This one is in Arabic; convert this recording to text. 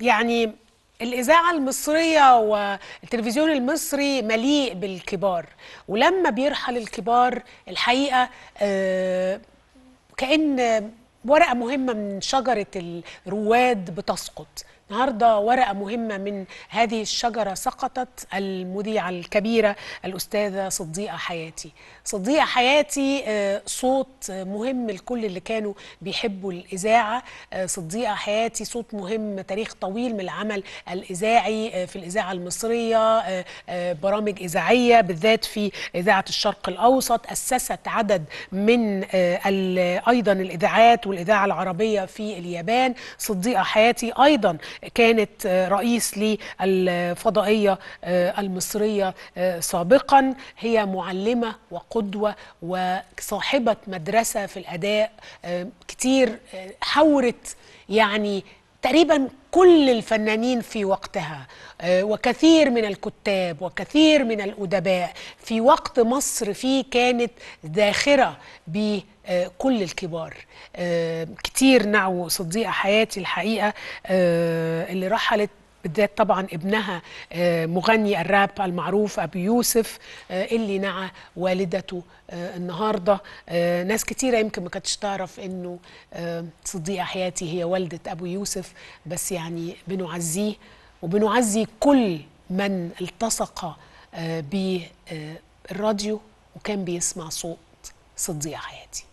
يعني الإذاعة المصرية والتلفزيون المصري مليء بالكبار ولما بيرحل الكبار الحقيقة آه، كأن ورقة مهمة من شجرة الرواد بتسقط النهارده ورقه مهمه من هذه الشجره سقطت المذيعه الكبيره الاستاذه صديقه حياتي صديقه حياتي آه، صوت مهم لكل اللي كانوا بيحبوا الاذاعه آه، صديقه حياتي صوت مهم تاريخ طويل من العمل الاذاعي آه، في الاذاعه المصريه برامج اذاعيه بالذات في اذاعه الشرق الاوسط اسست عدد من ايضا الاذاعات والاذاعه العربيه في اليابان صديقه حياتي ايضا كانت رئيس للفضائية آه، المصرية آه، سابقا هي معلمة وقدوة وصاحبة مدرسة في الأداء آه، كتير حورت يعني تقريبا كل الفنانين في وقتها آه، وكثير من الكتاب وكثير من الأدباء في وقت مصر فيه كانت ذاخرة بكل الكبار آه، كتير نعو صديقة حياتي الحقيقة آه، اللي رحلت بالذات طبعا ابنها آه، مغني الراب المعروف ابو يوسف آه، اللي نعى والدته آه، النهارده ناس كتيره يمكن ما كانتش تعرف انه صديقه حياتي هي والده ابو يوسف بس يعني بنعزيه وبنعزي كل من التصق بالراديو وكان بيسمع صوت صديقه حياتي